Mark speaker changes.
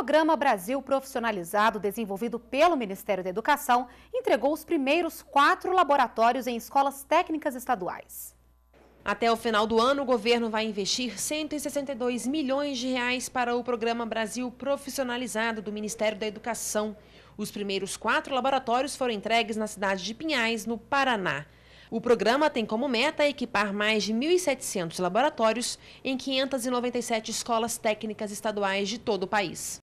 Speaker 1: Programa Brasil Profissionalizado, desenvolvido pelo Ministério da Educação, entregou os
Speaker 2: primeiros quatro laboratórios em escolas técnicas estaduais. Até o final do ano, o governo vai investir 162 milhões de reais para o Programa Brasil Profissionalizado do Ministério da Educação. Os primeiros quatro laboratórios foram entregues na cidade de Pinhais, no Paraná. O programa tem como meta equipar mais de 1.700 laboratórios em 597 escolas técnicas estaduais de todo o país.